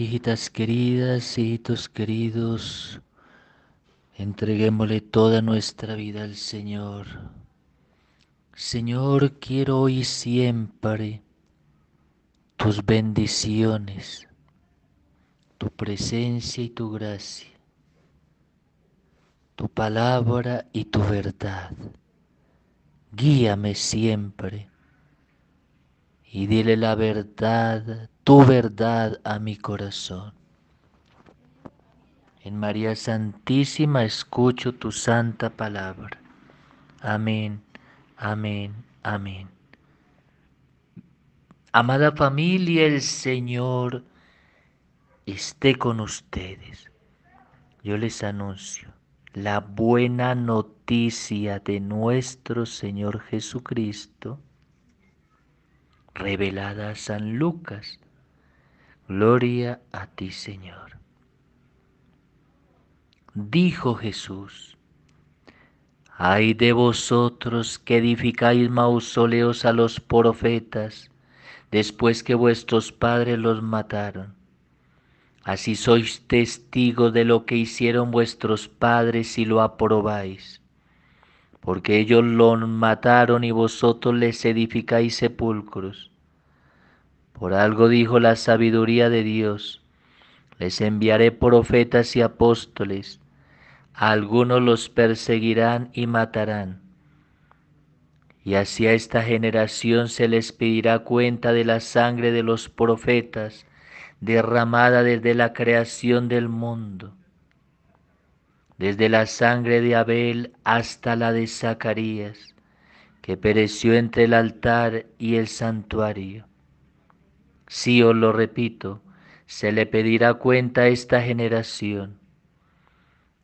Hijitas queridas, hijitos queridos, entreguémosle toda nuestra vida al Señor. Señor, quiero hoy siempre tus bendiciones, tu presencia y tu gracia, tu palabra y tu verdad. Guíame siempre y dile la verdad, tu verdad a mi corazón. En María Santísima escucho tu santa palabra. Amén, amén, amén. Amada familia, el Señor esté con ustedes. Yo les anuncio la buena noticia de nuestro Señor Jesucristo revelada a San Lucas. Gloria a ti, Señor. Dijo Jesús, ay de vosotros que edificáis mausoleos a los profetas después que vuestros padres los mataron. Así sois testigo de lo que hicieron vuestros padres y lo aprobáis, porque ellos los mataron y vosotros les edificáis sepulcros. Por algo dijo la sabiduría de Dios, les enviaré profetas y apóstoles, algunos los perseguirán y matarán. Y hacia esta generación se les pedirá cuenta de la sangre de los profetas derramada desde la creación del mundo, desde la sangre de Abel hasta la de Zacarías, que pereció entre el altar y el santuario. Sí os lo repito, se le pedirá cuenta a esta generación.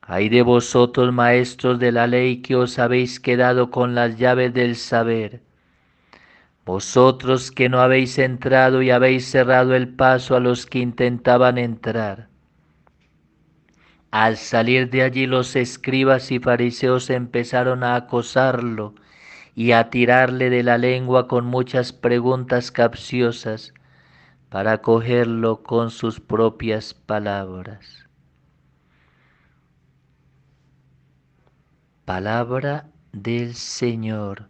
Ay de vosotros, maestros de la ley, que os habéis quedado con las llaves del saber. Vosotros que no habéis entrado y habéis cerrado el paso a los que intentaban entrar. Al salir de allí los escribas y fariseos empezaron a acosarlo y a tirarle de la lengua con muchas preguntas capciosas para acogerlo con sus propias palabras. Palabra del Señor.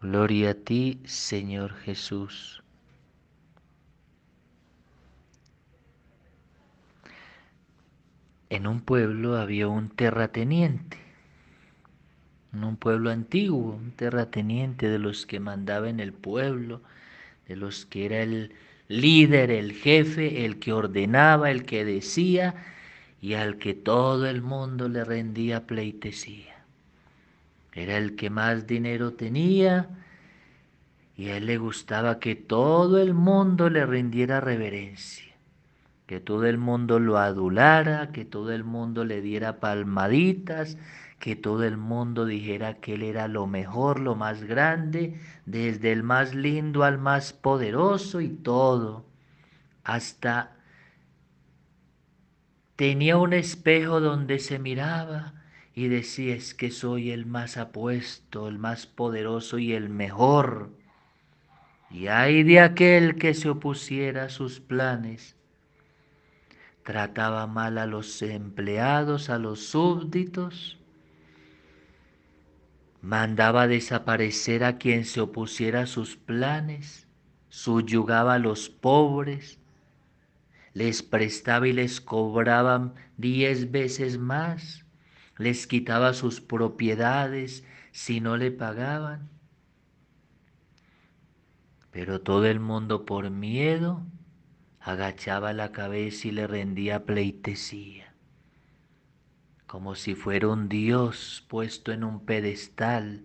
Gloria a ti, Señor Jesús. En un pueblo había un terrateniente, en un pueblo antiguo, un terrateniente de los que mandaba en el pueblo, de los que era el, líder, el jefe, el que ordenaba, el que decía y al que todo el mundo le rendía pleitesía. Era el que más dinero tenía y a él le gustaba que todo el mundo le rindiera reverencia, que todo el mundo lo adulara, que todo el mundo le diera palmaditas, que todo el mundo dijera que él era lo mejor, lo más grande, desde el más lindo al más poderoso y todo. Hasta tenía un espejo donde se miraba y decía es que soy el más apuesto, el más poderoso y el mejor. Y ay de aquel que se opusiera a sus planes. Trataba mal a los empleados, a los súbditos mandaba desaparecer a quien se opusiera a sus planes, suyugaba a los pobres, les prestaba y les cobraba diez veces más, les quitaba sus propiedades si no le pagaban. Pero todo el mundo por miedo agachaba la cabeza y le rendía pleitesía como si fuera un dios puesto en un pedestal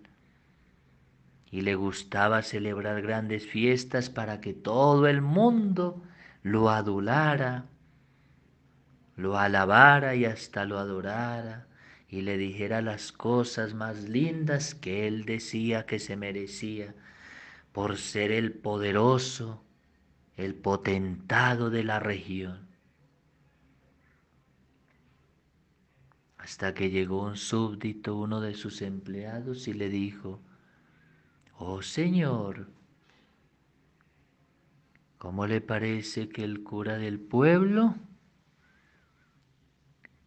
y le gustaba celebrar grandes fiestas para que todo el mundo lo adulara, lo alabara y hasta lo adorara y le dijera las cosas más lindas que él decía que se merecía por ser el poderoso, el potentado de la región. hasta que llegó un súbdito, uno de sus empleados, y le dijo, Oh Señor, ¿cómo le parece que el cura del pueblo,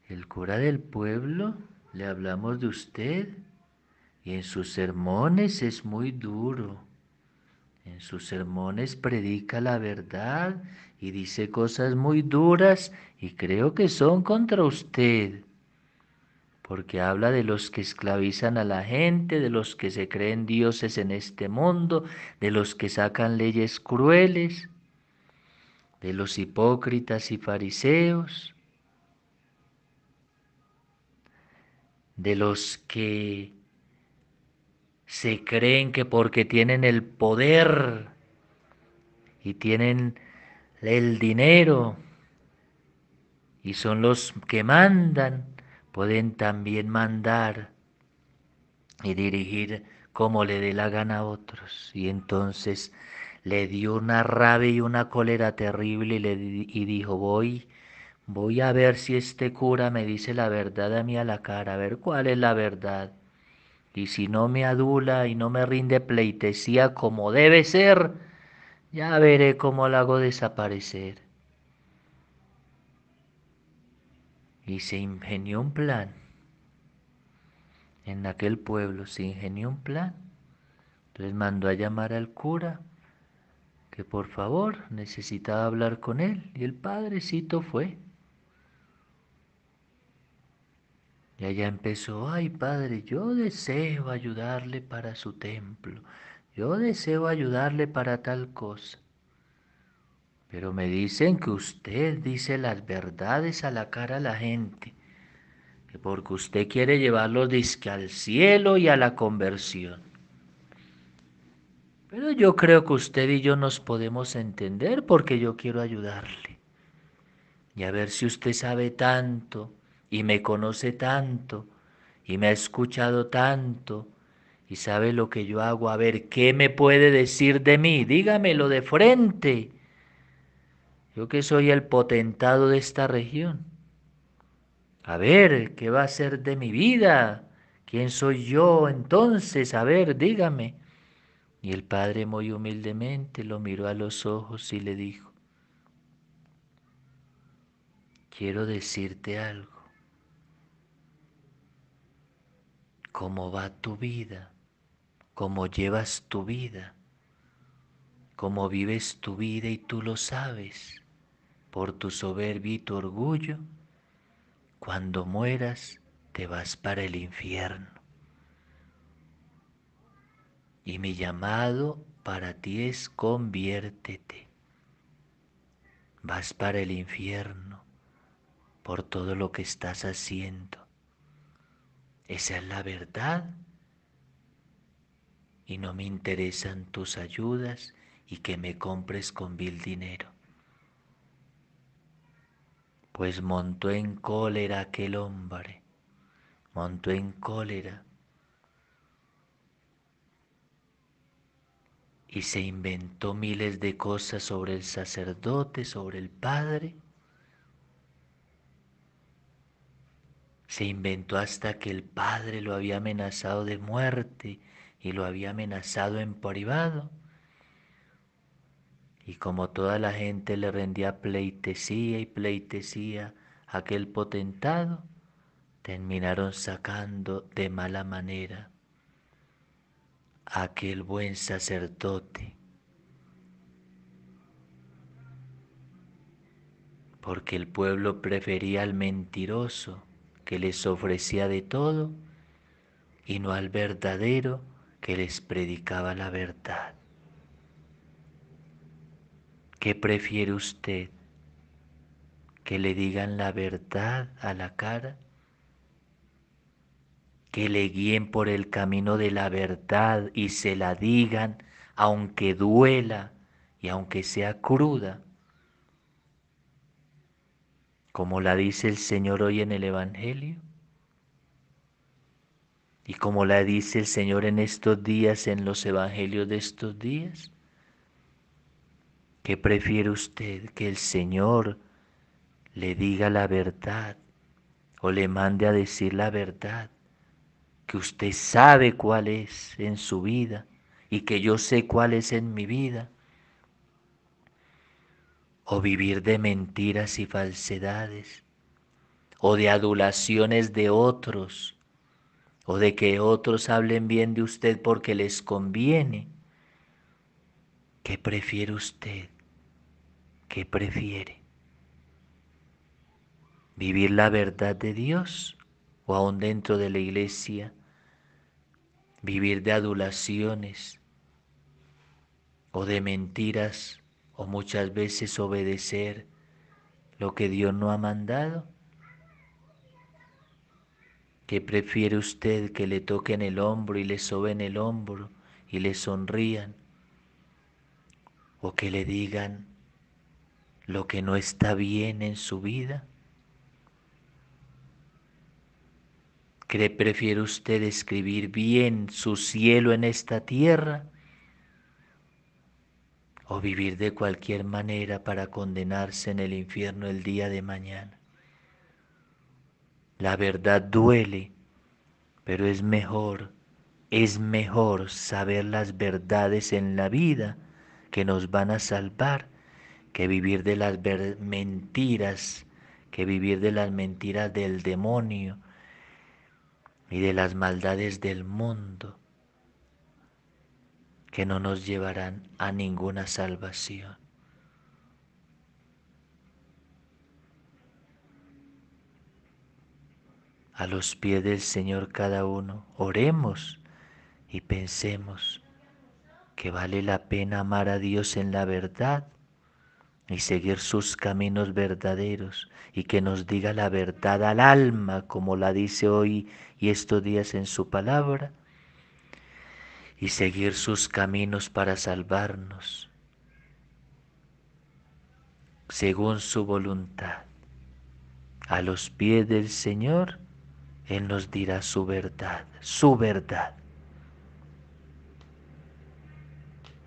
el cura del pueblo, le hablamos de usted, y en sus sermones es muy duro, en sus sermones predica la verdad y dice cosas muy duras y creo que son contra usted porque habla de los que esclavizan a la gente, de los que se creen dioses en este mundo, de los que sacan leyes crueles, de los hipócritas y fariseos, de los que se creen que porque tienen el poder y tienen el dinero y son los que mandan, pueden también mandar y dirigir como le dé la gana a otros. Y entonces le dio una rabia y una cólera terrible y, le, y dijo, voy, voy a ver si este cura me dice la verdad a mí a la cara, a ver cuál es la verdad. Y si no me adula y no me rinde pleitesía como debe ser, ya veré cómo la hago desaparecer. y se ingenió un plan. En aquel pueblo se ingenió un plan. les mandó a llamar al cura, que por favor necesitaba hablar con él, y el padrecito fue. Y allá empezó, ay padre, yo deseo ayudarle para su templo, yo deseo ayudarle para tal cosa. Pero me dicen que usted dice las verdades a la cara a la gente, que porque usted quiere llevarlo al cielo y a la conversión. Pero yo creo que usted y yo nos podemos entender porque yo quiero ayudarle. Y a ver si usted sabe tanto y me conoce tanto y me ha escuchado tanto y sabe lo que yo hago. A ver, ¿qué me puede decir de mí? Dígamelo de frente yo que soy el potentado de esta región. A ver, ¿qué va a ser de mi vida? ¿Quién soy yo entonces? A ver, dígame. Y el padre muy humildemente lo miró a los ojos y le dijo, quiero decirte algo. ¿Cómo va tu vida? ¿Cómo llevas tu vida? como vives tu vida y tú lo sabes, por tu soberbia y tu orgullo, cuando mueras te vas para el infierno. Y mi llamado para ti es conviértete. Vas para el infierno por todo lo que estás haciendo. Esa es la verdad. Y no me interesan tus ayudas, y que me compres con vil dinero. Pues montó en cólera aquel hombre, montó en cólera y se inventó miles de cosas sobre el sacerdote, sobre el padre. Se inventó hasta que el padre lo había amenazado de muerte y lo había amenazado en privado. Y como toda la gente le rendía pleitesía y pleitesía a aquel potentado, terminaron sacando de mala manera a aquel buen sacerdote. Porque el pueblo prefería al mentiroso que les ofrecía de todo y no al verdadero que les predicaba la verdad. ¿Qué prefiere usted? ¿Que le digan la verdad a la cara? ¿Que le guíen por el camino de la verdad y se la digan aunque duela y aunque sea cruda? Como la dice el Señor hoy en el Evangelio. Y como la dice el Señor en estos días, en los evangelios de estos días. ¿Qué prefiere usted? ¿Que el Señor le diga la verdad o le mande a decir la verdad? Que usted sabe cuál es en su vida y que yo sé cuál es en mi vida. O vivir de mentiras y falsedades o de adulaciones de otros o de que otros hablen bien de usted porque les conviene. ¿Qué prefiere usted? ¿Qué prefiere? ¿Vivir la verdad de Dios o aún dentro de la iglesia? ¿Vivir de adulaciones o de mentiras o muchas veces obedecer lo que Dios no ha mandado? ¿Qué prefiere usted que le toquen el hombro y le soben el hombro y le sonrían? ¿O que le digan, lo que no está bien en su vida? ¿Cree, prefiere usted escribir bien su cielo en esta tierra? ¿O vivir de cualquier manera para condenarse en el infierno el día de mañana? La verdad duele, pero es mejor, es mejor saber las verdades en la vida que nos van a salvar que vivir de las mentiras, que vivir de las mentiras del demonio y de las maldades del mundo, que no nos llevarán a ninguna salvación. A los pies del Señor cada uno, oremos y pensemos que vale la pena amar a Dios en la verdad y seguir sus caminos verdaderos y que nos diga la verdad al alma como la dice hoy y estos días en su palabra y seguir sus caminos para salvarnos según su voluntad. A los pies del Señor, Él nos dirá su verdad, su verdad.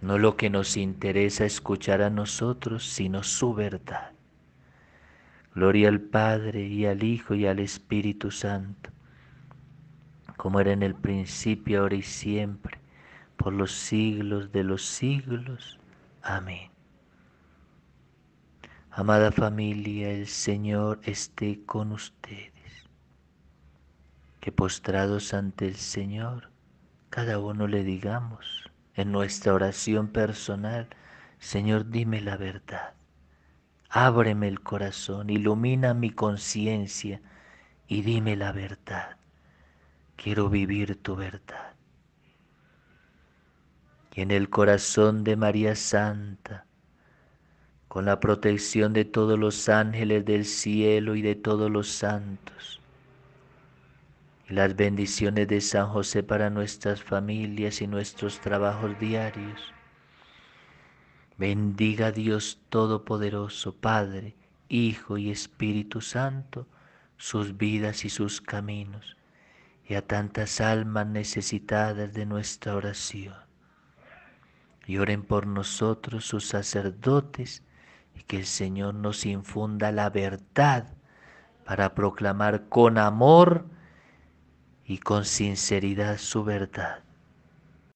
no lo que nos interesa escuchar a nosotros, sino su verdad. Gloria al Padre y al Hijo y al Espíritu Santo, como era en el principio, ahora y siempre, por los siglos de los siglos. Amén. Amada familia, el Señor esté con ustedes, que postrados ante el Señor, cada uno le digamos, en nuestra oración personal, Señor, dime la verdad. Ábreme el corazón, ilumina mi conciencia y dime la verdad. Quiero vivir tu verdad. Y en el corazón de María Santa, con la protección de todos los ángeles del cielo y de todos los santos, y las bendiciones de San José para nuestras familias y nuestros trabajos diarios. Bendiga a Dios Todopoderoso, Padre, Hijo y Espíritu Santo, sus vidas y sus caminos, y a tantas almas necesitadas de nuestra oración. Y oren por nosotros, sus sacerdotes, y que el Señor nos infunda la verdad para proclamar con amor y con sinceridad su verdad.